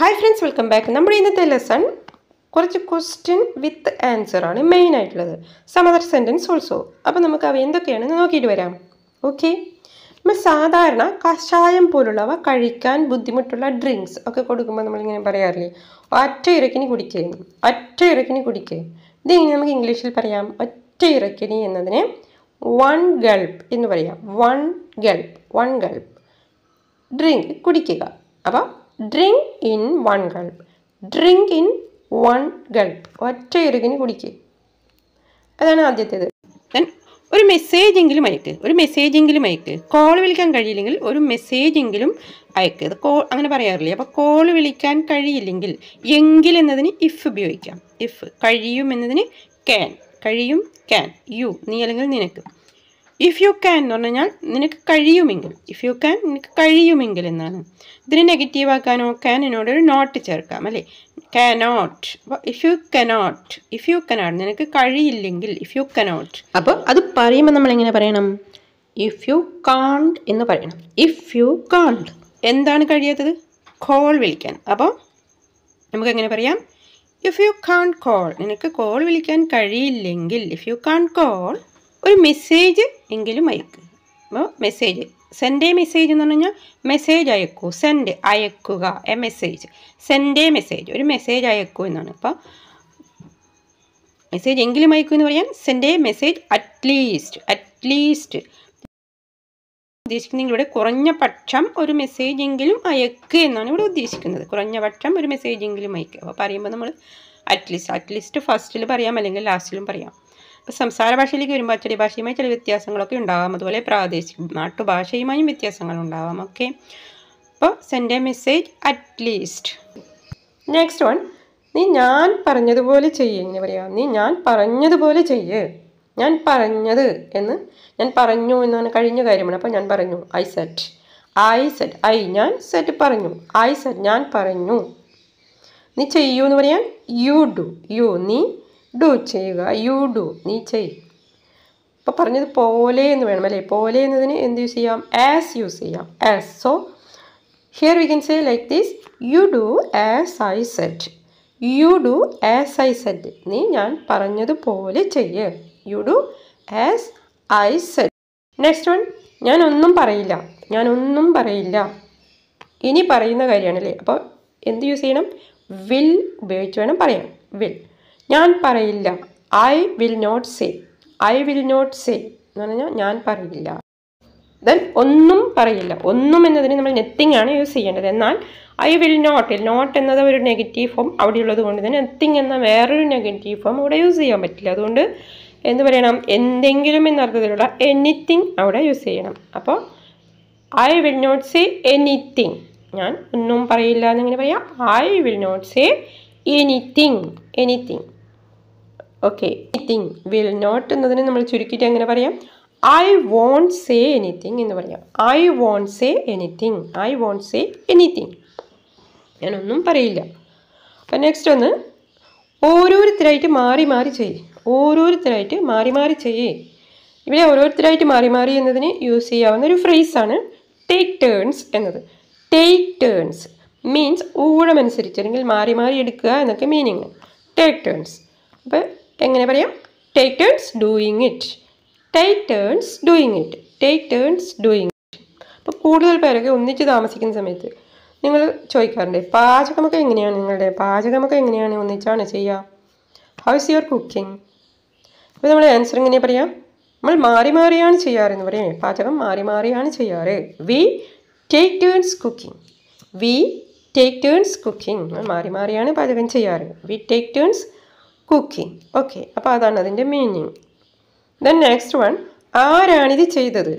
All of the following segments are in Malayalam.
ഹായ് ഫ്രണ്ട്സ് വെൽക്കം ബാക്ക് നമ്മുടെ ഇന്നത്തെ ലെസൺ കുറച്ച് ക്വസ്റ്റ്യൻ വിത്ത് ആൻസർ ആണ് മെയിൻ ആയിട്ടുള്ളത് സമദർ സെൻറ്റൻസ് ഓൾസോ അപ്പോൾ നമുക്ക് അവ എന്തൊക്കെയാണെന്ന് നോക്കിയിട്ട് വരാം ഓക്കെ നമ്മൾ സാധാരണ കഷായം പോലുള്ളവ കഴിക്കാൻ ബുദ്ധിമുട്ടുള്ള ഡ്രിങ്ക്സ് ഒക്കെ കൊടുക്കുമ്പോൾ നമ്മളിങ്ങനെ പറയാറില്ലേ ഒറ്റ ഇറക്കിനി കുടിക്കുക ഒറ്റ ഇറക്കിനി കുടിക്കുക ഇതിങ്ങനെ നമുക്ക് ഇംഗ്ലീഷിൽ പറയാം ഒറ്റ ഇറക്കിനി എന്നതിന് വൺ ഗൾപ്പ് എന്ന് പറയാം one gulp one gulp drink കുടിക്കുക അപ്പോൾ drink in one gulp drink in one gulp ഒറ്റ ഇറുകിന് കുടിക്കുക അതാണ് ആദ്യത്തേത് ഒരു മെസ്സേജ് എങ്കിലും അയക്ക് ഒരു മെസ്സേജ് എങ്കിലും അയക്ക് കോൾ വിളിക്കാൻ കഴിയില്ലെങ്കിൽ ഒരു മെസ്സേജ് എങ്കിലും അയക്ക് ഇത് കോൾ അങ്ങനെ പറയാറില്ലേ അപ്പോൾ കോൾ വിളിക്കാൻ കഴിയില്ലെങ്കിൽ എങ്കിൽ എന്നതിന് ഇഫ് ഉപയോഗിക്കാം ഇഫ് കഴിയും എന്നതിന് ക്യാൻ കഴിയും ക്യാൻ യു നീ അല്ലെങ്കിൽ നിനക്ക് ഇഫ് യു ക്യാൻ എന്ന് പറഞ്ഞാൽ നിനക്ക് കഴിയുമെങ്കിൽ ഇഫ് യു ക്യാൻ നിനക്ക് കഴിയുമെങ്കിൽ എന്നാണ് ഇതിന് നെഗറ്റീവ് ആക്കാനോ ക്യാനിനോട് ഒരു നോട്ട് ചേർക്കാം അല്ലേ കനോട്ട് അപ്പോൾ if you cannot if you cannot നിനക്ക് കഴിയില്ലെങ്കിൽ ഇഫ് യു കനോട്ട് അപ്പോൾ അത് പറയുമ്പോൾ നമ്മൾ എങ്ങനെ പറയണം ഇഫ് യു കാണ്ട് എന്ന് പറയണം ഇഫ് യു കാണ്ട് എന്താണ് കഴിയാത്തത് കോൾ വിളിക്കാൻ അപ്പോൾ നമുക്ക് എങ്ങനെ പറയാം ഇഫ് യു കാൺ കോൾ നിനക്ക് കോൾ വിളിക്കാൻ കഴിയില്ലെങ്കിൽ ഇഫ് യു കാൺ കോൾ ഒരു മെസ്സേജ് എങ്കിലും അയക്കുക അപ്പോൾ മെസ്സേജ് സെൻഡ് എ മെസ്സേജ് എന്ന് പറഞ്ഞു കഴിഞ്ഞാൽ മെസ്സേജ് അയക്കൂ സെൻഡ് അയക്കുക a message send a message ഒരു മെസ്സേജ് അയക്കൂ എന്നാണ് അപ്പോൾ മെസ്സേജ് എങ്കിലും അയക്കൂ എന്ന് പറയാൻ send a message at least at least ഉദ്ദേശിക്കുന്നത് ഇവിടെ കുറഞ്ഞ പക്ഷം ഒരു മെസ്സേജ് എങ്കിലും അയക്കുക എന്നാണ് ഇവിടെ ഉദ്ദേശിക്കുന്നത് കുറഞ്ഞ പക്ഷം ഒരു മെസ്സേജ് എങ്കിലും അയക്കുക അപ്പോൾ പറയുമ്പോൾ നമ്മൾ അറ്റ്ലീസ്റ്റ് അറ്റ്ലീസ്റ്റ് ഫസ്റ്റിൽ പറയാം അല്ലെങ്കിൽ ലാസ്റ്റിലും പറയാം അപ്പോൾ സംസാര ഭാഷയിലേക്ക് വരുമ്പോൾ അച്ചടി ഭാഷയുമായി ചില വ്യത്യാസങ്ങളൊക്കെ ഉണ്ടാകാം അതുപോലെ പ്രാദേശിക നാട്ടുഭാഷയുമായും വ്യത്യാസങ്ങൾ ഉണ്ടാവാം ഓക്കെ അപ്പോൾ send a message at least next one നീ ഞാൻ പറഞ്ഞതുപോലെ ചെയ്യേ എന്ന് പറയാ നീ ഞാൻ പറഞ്ഞതുപോലെ ചെയ്യേ ഞാൻ പറഞ്ഞത് എന്ന് ഞാൻ പറഞ്ഞു എന്നാണ് കഴിഞ്ഞ കാര്യമാണ് അപ്പോൾ ഞാൻ പറഞ്ഞു I said I said I ഞാൻ സെറ്റ് പറഞ്ഞു ഐ സെറ്റ് ഞാൻ പറഞ്ഞു നീ ചെയ്യൂ എന്ന് പറയാൻ യു ഡു യു നീ ഡു ചെയ്യുക യു ഡു നീ ചെയ് അപ്പോൾ പറഞ്ഞത് പോലെ എന്ന് വേണം അല്ലേ പോലെ എന്നതിന് എന്ത് യൂസ് ചെയ്യാം ആസ് യൂസ് ചെയ്യാം as so here we can say like this you do as I said you do as I said നീ ഞാൻ പറഞ്ഞതുപോലെ ചെയ്യ് you do as I said next one ഞാനൊന്നും പറയില്ല ഞാനൊന്നും പറയില്ല ഇനി പറയുന്ന കാര്യമാണല്ലേ അപ്പോൾ എന്ത് യൂസ് ചെയ്യണം വിൽ ഉപയോഗിച്ച് വേണം പറയാം വിൽ ഞാൻ പറയില്ല I will not say I will not say എന്ന് പറഞ്ഞാൽ ഞാൻ പറയില്ല ദെൻ ഒന്നും പറയില്ല ഒന്നും എന്നതിന് നമ്മൾ നെത്തിങ് ആണ് യൂസ് ചെയ്യേണ്ടത് എന്നാൽ ഐ വിൽ നോട്ട് നോട്ട് എന്നത് ഒരു നെഗറ്റീവ് ഫോം അവിടെയുള്ളത് കൊണ്ട് തന്നെ നെത്തിങ് എന്ന വേറൊരു നെഗറ്റീവ് ഫോം അവിടെ യൂസ് ചെയ്യാൻ പറ്റില്ല അതുകൊണ്ട് എന്ത് പറയണം എന്തെങ്കിലും എന്നർത്ഥത്തിലുള്ള എനിത്തിങ് അവിടെ യൂസ് ചെയ്യണം അപ്പോൾ I will not say anything ഞാൻ ഒന്നും പറയില്ല എന്നിങ്ങനെ പറയാം I will not say anything anything okay anything will not എന്നതിന് നമ്മൾ ചുരുക്കിയിട്ട് എങ്ങനെ പറയാം ഐ വോണ്ട് സേ എനിത്തിങ് എന്ന് പറയാം I won't say anything I won't say anything ഞാനൊന്നും പറയില്ല അപ്പം നെക്സ്റ്റ് ഒന്ന് ഓരോരുത്തരായിട്ട് മാറി മാറി ചെയ്യ് ഓരോരുത്തരായിട്ട് മാറി മാറി ചെയ്യേ ഇവിടെ ഓരോരുത്തരായിട്ട് മാറി മാറി എന്നതിന് യൂസ് ചെയ്യാവുന്ന ഒരു ഫ്രേസാണ് ടേക്ക് ടേൺസ് എന്നത് ടേക്ക് ടേൺസ് മീൻസ് ഊഴമനുസരിച്ച് അല്ലെങ്കിൽ മാറി മാറി എടുക്കുക എന്നൊക്കെ മീനിങ് ടേക്ക് ടേൺസ് അപ്പോൾ എങ്ങനെ പറയാം take turns doing it take turns doing it take turns doing it അപ്പോൾ കൂടുതൽ പേരൊക്കെ ഒന്നിച്ച് താമസിക്കുന്ന സമയത്ത് നിങ്ങൾ ചോദിക്കാറുണ്ട് പാചകമൊക്കെ എങ്ങനെയാണ് നിങ്ങളുടെ പാചകമൊക്കെ എങ്ങനെയാണ് ഒന്നിച്ചാണ് ചെയ്യുക ഹൗ ഇസ് യുവർ കുക്കിംഗ് അപ്പോൾ നമ്മൾ ആൻസർ എങ്ങനെ പറയാം നമ്മൾ മാറി മാറിയാണ് ചെയ്യാറെന്ന് പറയാം പാചകം മാറി മാറിയാണ് ചെയ്യാറ് we take turns cooking we take turns cooking മാറി മാറിയാണ് പാചകം ചെയ്യാറ് we take turns cooking okay അപ്പോൾ അതാണ് അതിൻ്റെ മീനിങ് ദെൻ നെക്സ്റ്റ് വൺ ആരാണിത് ചെയ്തത്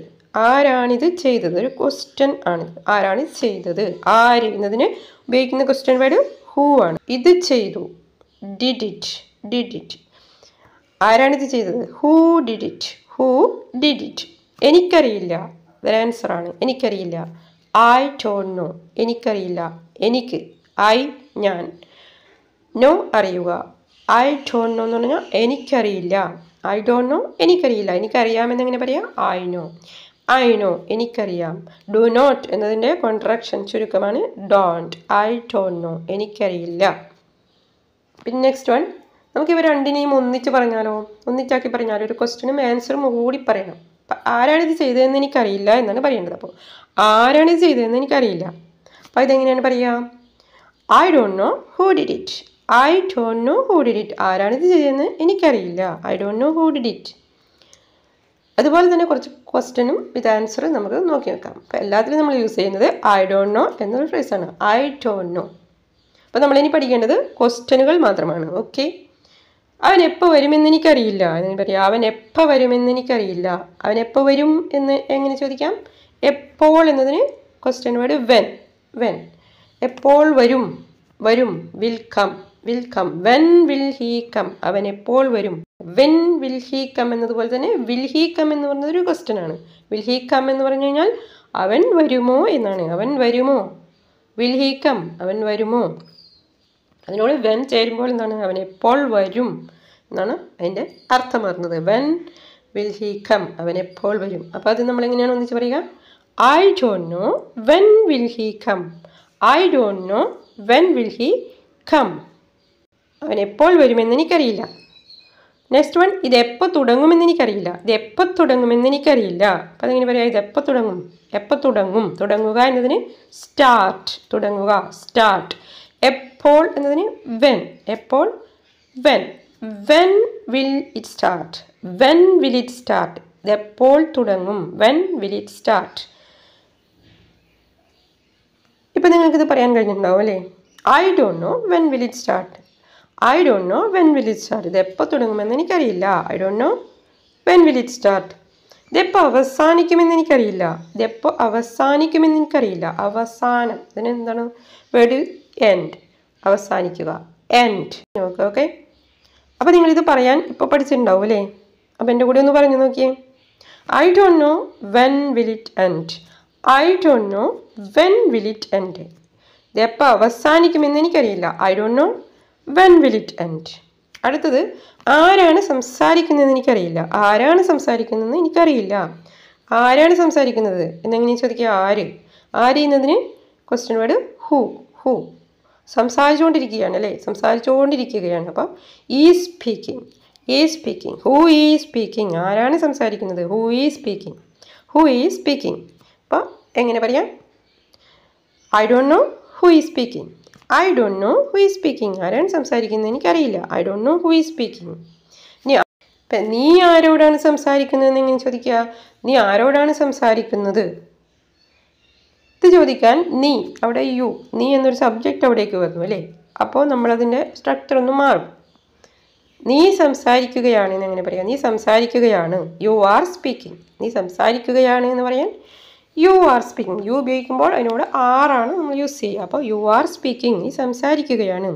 ആരാണിത് ചെയ്തത് ഒരു ക്വസ്റ്റ്യൻ ആണിത് ആരാണിത് ചെയ്തത് ആര് എന്നതിന് ഉപയോഗിക്കുന്ന ക്വസ്റ്റ്യൻ വേർഡ് ഹൂ ആണ് ഇത് ചെയ്തു ഡിഡ് ഇറ്റ് ഡിഡ് ഇറ്റ് ആരാണിത് ചെയ്തത് who did it who did it എനിക്കറിയില്ല ആൻസർ ആണ് എനിക്കറിയില്ല ഐ ഡോണ്ട് നോ എനിക്കറിയില്ല എനിക്ക് ഐ ഞാൻ നോ അറിയുക ഐ ഡോണ്ട് നോ എന്ന് പറഞ്ഞാൽ എനിക്കറിയില്ല ഐ ഡോണ്ട് നോ എനിക്കറിയില്ല എനിക്കറിയാമെന്ന് എങ്ങനെ പറയാം ഐ നോ ഐ നോ എനിക്കറിയാം ഡു നോട്ട് എന്നതിൻ്റെ കോൺട്രാക്ഷൻ ചുരുക്കമാണ് ഡോണ്ട് ഐ ഡോണ്ട് നോ എനിക്കറിയില്ല പിന്നെ നെക്സ്റ്റ് വൺ നമുക്ക് രണ്ടിനെയും ഒന്നിച്ച് പറഞ്ഞാലോ ഒന്നിച്ചാക്കി പറഞ്ഞാലോ ഒരു ക്വസ്റ്റിനും ആൻസറും കൂടി പറയണം ആരാണിത് ചെയ്തതെന്ന് എനിക്കറിയില്ല എന്നാണ് പറയേണ്ടത് അപ്പോൾ ആരാണിത് ചെയ്തതെന്ന് എനിക്കറിയില്ല അപ്പോൾ ഇതെങ്ങനെയാണ് പറയുക I don't know who did it I don't know who did it ആരാണിത് ചെയ്തതെന്ന് എനിക്കറിയില്ല I don't know who did it അതുപോലെ തന്നെ കുറച്ച് ക്വസ്റ്റ്യനും വിത്ത് ആൻസറും നമുക്ക് നോക്കി വെക്കാം അപ്പോൾ എല്ലാത്തിലും നമ്മൾ യൂസ് ചെയ്യുന്നത് ഐ ഡോണ്ട് നോ എന്നൊരു ഫ്രേസാണ് ഐ ഡോണ്ട് നോ അപ്പോൾ നമ്മളിനി പഠിക്കേണ്ടത് ക്വസ്റ്റ്യനുകൾ മാത്രമാണ് ഓക്കെ അവൻ എപ്പോൾ വരുമെന്ന് എനിക്കറിയില്ല എന്ന് പറയാം അവൻ എപ്പോൾ വരുമെന്ന് എനിക്കറിയില്ല അവൻ എപ്പോൾ വരും എന്ന് എങ്ങനെ ചോദിക്കാം എപ്പോൾ എന്നതിന് ക്വസ്റ്റ്യൻ വേർഡ് വെൻ വെൻ എപ്പോൾ വരും വരും will come will come when will he come അവൻ എപ്പോൾ വരും വെൻ വിൽ ഹീ കം എന്നതുപോലെ തന്നെ വിൽ ഹീ കം എന്ന് പറയുന്നത് ഒരു ക്വസ്റ്റ്യൻ ആണ് വിൽ ഹീ കം എന്ന് പറഞ്ഞു കഴിഞ്ഞാൽ അവൻ വരുമോ എന്നാണ് അവൻ വരുമോ വിൽ ഹീ കം അവൻ വരുമോ അതിനോട് വെൻ ചേരുമ്പോൾ എന്താണ് അവൻ എപ്പോൾ വരും എന്നാണ് അതിൻ്റെ അർത്ഥം പറഞ്ഞത് വെൻ വിൽ ഹീ കം അവൻ എപ്പോൾ വരും അപ്പോൾ അത് നമ്മൾ എങ്ങനെയാണ് ഒന്നിച്ച് പറയുക I don't know when will he come I don't know when will he come അവൻ എപ്പോൾ വരുമെന്ന് എനിക്കറിയില്ല നെക്സ്റ്റ് വൺ ഇത് എപ്പോൾ തുടങ്ങുമെന്ന് എനിക്കറിയില്ല ഇത് എപ്പോൾ തുടങ്ങുമെന്ന് എനിക്കറിയില്ല അപ്പം അതെങ്ങനെ പറയാം ഇത് എപ്പോൾ തുടങ്ങും എപ്പോൾ തുടങ്ങും തുടങ്ങുക എന്നതിന് സ്റ്റാർട്ട് തുടങ്ങുക സ്റ്റാർട്ട് എപ്പോൾ എന്നതിന് വെൻ എപ്പോൾ when when will it start when will it start ഇത് എപ്പോൾ തുടങ്ങും വെൻ വിൽ ഇറ്റ് സ്റ്റാർട്ട് ഇപ്പം നിങ്ങൾക്കിത് പറയാൻ കഴിഞ്ഞിട്ടുണ്ടാവും അല്ലേ I don't know when will it start I don't know when will it start ഇത് എപ്പോൾ തുടങ്ങുമെന്ന് എനിക്കറിയില്ല I don't know when will it start ഇതെപ്പോൾ അവസാനിക്കുമെന്ന് എനിക്കറിയില്ല ഇതെപ്പോൾ അവസാനിക്കുമെന്ന് എനിക്കറിയില്ല അവസാനം ഇതിന് എന്താണ് വേർഡ് എൻഡ് അവസാനിക്കുക എൻഡ് നോക്കുക ഓക്കെ അപ്പോൾ നിങ്ങളിത് പറയാൻ ഇപ്പോൾ പഠിച്ചിട്ടുണ്ടാവും അല്ലേ അപ്പോൾ എൻ്റെ കൂടെ ഒന്ന് പറഞ്ഞു നോക്കിയേ I don't know when will it end I don't know when will it end ഇതെപ്പോൾ അവസാനിക്കുമെന്ന് എനിക്കറിയില്ല I don't know when will it end അടുത്തത് ആരാണ് സംസാരിക്കുന്നതെന്ന് എനിക്കറിയില്ല ആരാണ് സംസാരിക്കുന്നതെന്ന് എനിക്കറിയില്ല ആരാണ് സംസാരിക്കുന്നത് എന്നെങ്ങനെ ചോദിക്കുക ആര് ആര് ചെയ്യുന്നതിന് ക്വസ്റ്റ്യൻ വേർഡ് ഹൂ ഹൂ സംസാരിച്ചുകൊണ്ടിരിക്കുകയാണ് അല്ലേ സംസാരിച്ചുകൊണ്ടിരിക്കുകയാണ് അപ്പോൾ ഈ സ്പീക്കിംഗ് ഈ സ്പീക്കിംഗ് ഹൂ ഈ സ്പീക്കിംഗ് ആരാണ് സംസാരിക്കുന്നത് who is speaking who is speaking അപ്പോൾ എങ്ങനെ പറയാം I don't know who is speaking I don't know who is speaking ആരാണ് സംസാരിക്കുന്നത് എനിക്കറിയില്ല I don't know who is speaking നീ ആരോടാണ് സംസാരിക്കുന്നതെന്ന് എങ്ങനെ ചോദിക്കുക നീ ആരോടാണ് സംസാരിക്കുന്നത് ഇത് ചോദിക്കാൻ നീ അവിടെ യു നീ എന്നൊരു സബ്ജക്റ്റ് അവിടേക്ക് വന്നു അല്ലേ അപ്പോൾ നമ്മളതിൻ്റെ സ്ട്രക്ചർ ഒന്ന് മാറും നീ സംസാരിക്കുകയാണ് എന്ന് അങ്ങനെ പറയാം നീ സംസാരിക്കുകയാണ് യു ആർ സ്പീക്കിംഗ് നീ സംസാരിക്കുകയാണ് എന്ന് പറയാൻ യു ആർ സ്പീക്കിംഗ് യു ഉപയോഗിക്കുമ്പോൾ അതിനോട് ആറാണ് നമ്മൾ യൂസ് ചെയ്യുക അപ്പോൾ യു ആർ സ്പീക്കിംഗ് നീ സംസാരിക്കുകയാണ്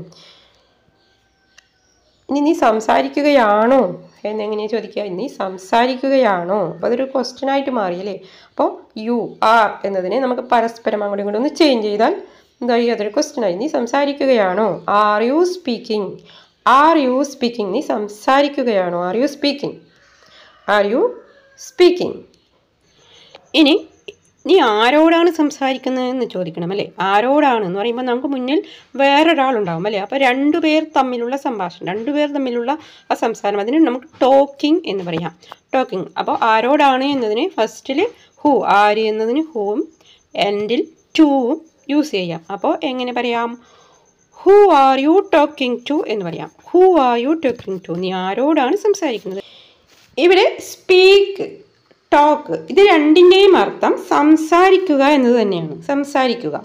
ഇനി നീ സംസാരിക്കുകയാണോ എന്നെങ്ങനെയാണ് ചോദിക്കുക നീ സംസാരിക്കുകയാണോ അപ്പോൾ അതൊരു ക്വസ്റ്റ്യൻ ആയിട്ട് മാറിയല്ലേ അപ്പോൾ യു ആർ എന്നതിനെ നമുക്ക് പരസ്പരം അങ്ങോട്ടും ഇങ്ങോട്ടും ഒന്ന് ചേഞ്ച് ചെയ്താൽ എന്തായി അതൊരു ക്വസ്റ്റ്യനായി നീ സംസാരിക്കുകയാണോ are you speaking are you speaking നീ സംസാരിക്കുകയാണോ are you speaking are you speaking ഇനി നീ ആരോടാണ് സംസാരിക്കുന്നതെന്ന് ചോദിക്കണം അല്ലേ ആരോടാണ് എന്ന് പറയുമ്പോൾ നമുക്ക് മുന്നിൽ വേറൊരാളുണ്ടാവും അല്ലേ അപ്പോൾ രണ്ടു പേർ തമ്മിലുള്ള സംഭാഷണം രണ്ടു പേർ തമ്മിലുള്ള ആ സംസാരം അതിന് നമുക്ക് ടോക്കിംഗ് എന്ന് പറയാം ടോക്കിംഗ് അപ്പോൾ ആരോടാണ് എന്നതിന് ഫസ്റ്റിൽ ഹൂ ആര് എന്നതിന് ഹൂവും എൻഡിൽ ടൂവും യൂസ് ചെയ്യാം അപ്പോൾ എങ്ങനെ പറയാം who are you talking to എന്ന് പറയാം who are you talking to നീ ആരോടാണ് സംസാരിക്കുന്നത് ഇവിടെ സ്പീക്ക് ടോക്ക് ഇത് രണ്ടിൻ്റെയും അർത്ഥം സംസാരിക്കുക എന്ന് തന്നെയാണ് സംസാരിക്കുക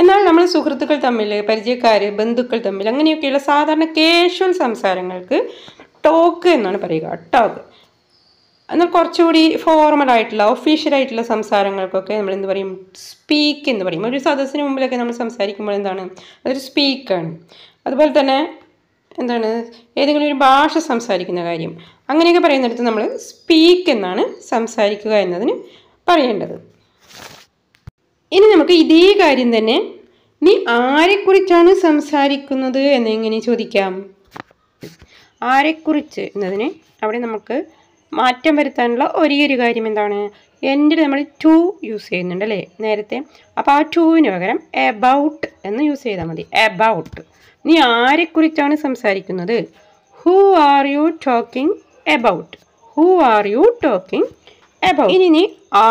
എന്നാൽ നമ്മൾ സുഹൃത്തുക്കൾ തമ്മിൽ പരിചയക്കാർ ബന്ധുക്കൾ തമ്മിൽ അങ്ങനെയൊക്കെയുള്ള സാധാരണ കേഷ്വൽ സംസാരങ്ങൾക്ക് ടോക്ക് എന്നാണ് പറയുക ടോക്ക് എന്നാൽ കുറച്ചുകൂടി ഫോർമൽ ആയിട്ടുള്ള ഒഫീഷ്യൽ ആയിട്ടുള്ള സംസാരങ്ങൾക്കൊക്കെ നമ്മൾ എന്ത് പറയും സ്പീക്ക് എന്ന് പറയും ഒരു സദസ്സിന് മുമ്പിലൊക്കെ നമ്മൾ സംസാരിക്കുമ്പോൾ എന്താണ് അതൊരു സ്പീക്കാണ് അതുപോലെ തന്നെ എന്താണ് ഏതെങ്കിലും ഒരു ഭാഷ സംസാരിക്കുന്ന കാര്യം അങ്ങനെയൊക്കെ പറയുന്നിടത്ത് നമ്മൾ സ്പീക്ക് എന്നാണ് സംസാരിക്കുക എന്നതിന് പറയേണ്ടത് ഇനി നമുക്ക് ഇതേ കാര്യം തന്നെ നീ ആരെക്കുറിച്ചാണ് സംസാരിക്കുന്നത് എന്നെങ്ങനെ ചോദിക്കാം ആരെക്കുറിച്ച് എന്നതിന് അവിടെ നമുക്ക് മാറ്റം വരുത്താനുള്ള ഒരേ ഒരു കാര്യം എന്താണ് എൻ്റെ നമ്മൾ ടു യൂസ് ചെയ്യുന്നുണ്ട് അല്ലേ നേരത്തെ അപ്പോൾ ആ ടുവിന് പകരം എബൗട്ട് എന്ന് യൂസ് ചെയ്താൽ മതി എബൗട്ട് നീ ആരെക്കുറിച്ചാണ് സംസാരിക്കുന്നത് who are you talking about who are you talking about ഇനി നീ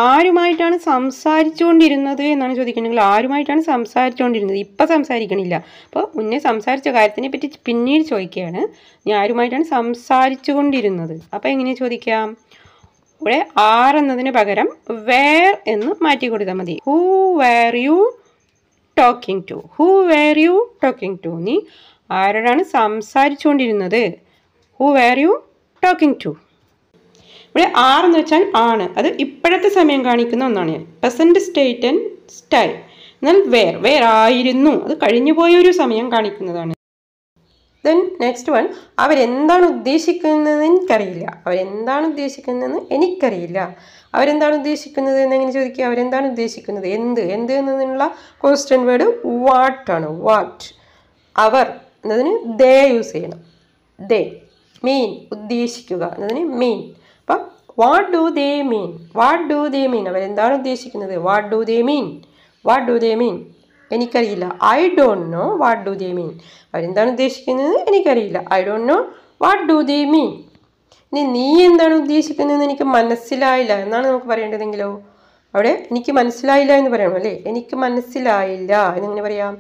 ആരുമായിട്ടാണ് സംസാരിച്ചുകൊണ്ടിരുന്നത് എന്നാണ് ചോദിക്കുന്നത് ആരുമായിട്ടാണ് സംസാരിച്ചുകൊണ്ടിരുന്നത് ഇപ്പം സംസാരിക്കണില്ല അപ്പോൾ മുന്നേ സംസാരിച്ച കാര്യത്തിനെ പറ്റി പിന്നീട് ചോദിക്കുകയാണ് നീ ആരുമായിട്ടാണ് സംസാരിച്ചു കൊണ്ടിരുന്നത് അപ്പോൾ എങ്ങനെ ചോദിക്കാം ഇവിടെ ആർ എന്നതിന് പകരം വേർ എന്ന് മാറ്റി കൊടുത്താൽ മതി who were you talking to who were you talking to നീ ആരോടാണ് സംസാരിച്ചുകൊണ്ടിരുന്നത് who were you talking to ഇവിടെ ആർ എന്ന് വെച്ചാൽ ആണ് അത് ഇപ്പോഴത്തെ സമയം കാണിക്കുന്ന ഒന്നാണ് പ്രസൻറ്റ് സ്റ്റേറ്റ് ആൻഡ് സ്റ്റൈൽ എന്നാൽ വേർ വേർ ആയിരുന്നു അത് കഴിഞ്ഞു പോയൊരു സമയം കാണിക്കുന്നതാണ് ദെൻ നെക്സ്റ്റ് വൺ അവരെന്താണ് ഉദ്ദേശിക്കുന്നത് എനിക്കറിയില്ല അവരെന്താണ് ഉദ്ദേശിക്കുന്നതെന്ന് എനിക്കറിയില്ല അവരെന്താണ് ഉദ്ദേശിക്കുന്നത് എന്ന് എങ്ങനെ ചോദിക്കുക അവരെന്താണ് ഉദ്ദേശിക്കുന്നത് എന്ത് എന്ത് എന്നതിനുള്ള ക്വസ്റ്റ്യൻ വേർഡ് വാട്ട് ആണ് വാട്ട് അവർ എന്നതിന് ദേ യൂസ് ചെയ്യണം ദേ മീൻ ഉദ്ദേശിക്കുക എന്നതിന് മീൻ അപ്പം what do they mean what do they mean അവരെന്താണ് ഉദ്ദേശിക്കുന്നത് what do they mean what do they mean എനിക്കറിയില്ല I don't know what do they mean അവരെന്താണ് ഉദ്ദേശിക്കുന്നത് എനിക്കറിയില്ല I don't know what do they mean ഇനി നീ എന്താണ് ഉദ്ദേശിക്കുന്നതെന്ന് എനിക്ക് മനസ്സിലായില്ല എന്നാണ് നമുക്ക് പറയേണ്ടതെങ്കിലോ അവിടെ എനിക്ക് മനസ്സിലായില്ല എന്ന് പറയണം അല്ലേ എനിക്ക് മനസ്സിലായില്ല എന്നിങ്ങനെ പറയാം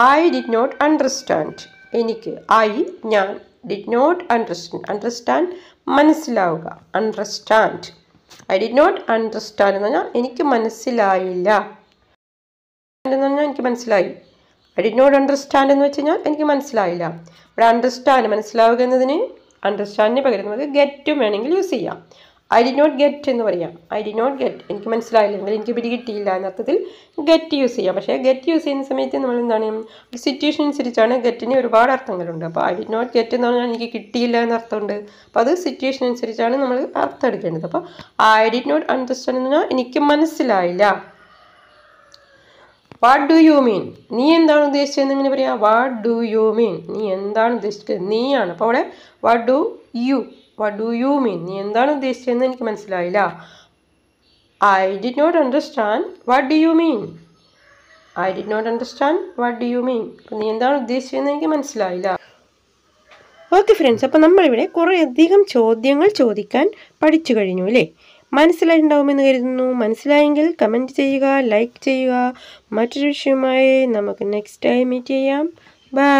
ഐ ഡിഡ് നോട്ട് അണ്ടർസ്റ്റാൻഡ് എനിക്ക് ഐ ഞാൻ ഡിഡ് നോട്ട് അണ്ടർസ്റ്റാൻഡ് അണ്ടർസ്റ്റാൻഡ് മനസ്സിലാവുക understand I did not understand എന്ന് പറഞ്ഞാൽ എനിക്ക് മനസ്സിലായില്ല എന്ന് പറഞ്ഞാൽ എനിക്ക് മനസ്സിലായി ഐ ഡി നോട്ട് അണ്ടർസ്റ്റാൻഡ് എന്ന് വെച്ച് കഴിഞ്ഞാൽ എനിക്ക് മനസ്സിലായില്ല ഇവിടെ അണ്ടർസ്റ്റാൻഡ് മനസ്സിലാവുക എന്നതിന് അണ്ടർസ്റ്റാൻഡിന് പകരം നമുക്ക് ഗെറ്റും വേണമെങ്കിൽ യൂസ് ചെയ്യാം ഐ ഡി നോട്ട് ഗെറ്റ് എന്ന് പറയാം ഐ ഡി നോട്ട് ഗെറ്റ് എനിക്ക് മനസ്സിലായില്ലെങ്കിൽ എനിക്ക് പിടി കിട്ടിയില്ല എന്ന അർത്ഥത്തിൽ ഗെറ്റ് യൂസ് ചെയ്യാം പക്ഷേ ഗെറ്റ് യൂസ് ചെയ്യുന്ന സമയത്ത് നമ്മൾ എന്താണ് സിറ്റുവേഷൻ അനുസരിച്ചാണ് ഗെറ്റിന് ഒരുപാട് അർത്ഥങ്ങളുണ്ട് അപ്പോൾ ഐ ഡി നോട്ട് ഗെറ്റ് എന്ന് പറഞ്ഞാൽ എനിക്ക് കിട്ടിയില്ല എന്ന അർത്ഥമുണ്ട് അപ്പോൾ അത് സിറ്റുവേഷൻ അനുസരിച്ചാണ് നമ്മൾ അർത്ഥം എടുക്കേണ്ടത് അപ്പോൾ ഐ ഡി നോട്ട് അണ്ടർസ്റ്റാൻഡ് എന്ന് പറഞ്ഞാൽ എനിക്ക് മനസ്സിലായില്ല വാട്ട് ഡു യു മീൻ നീ എന്താണ് ഉദ്ദേശിച്ചതെന്ന് ഇങ്ങനെ പറയാം വാട്ട് ഡു യു മീൻ നീ എന്താണ് ഉദ്ദേശിച്ചത് നീയാണ് അപ്പോൾ അവിടെ what do you what do you mean നീ എന്താണ് ഉദ്ദേശിച്ചതെന്ന് എനിക്ക് മനസ്സിലായില്ല I did not understand what do you mean I did not understand what do you mean നീ എന്താണ് ഉദ്ദേശിച്ചതെന്ന് എനിക്ക് മനസ്സിലായില്ല ഓക്കെ ഫ്രണ്ട്സ് അപ്പോൾ നമ്മളിവിടെ കുറേയധികം ചോദ്യങ്ങൾ ചോദിക്കാൻ പഠിച്ചു കഴിഞ്ഞു അല്ലേ മനസ്സിലായിട്ടുണ്ടാവുമെന്ന് കരുതുന്നു മനസ്സിലായെങ്കിൽ കമൻറ്റ് ചെയ്യുക ലൈക്ക് ചെയ്യുക മറ്റൊരു വിഷയവുമായി നമുക്ക് നെക്സ്റ്റ് ടൈം മീറ്റ് ചെയ്യാം ബൈ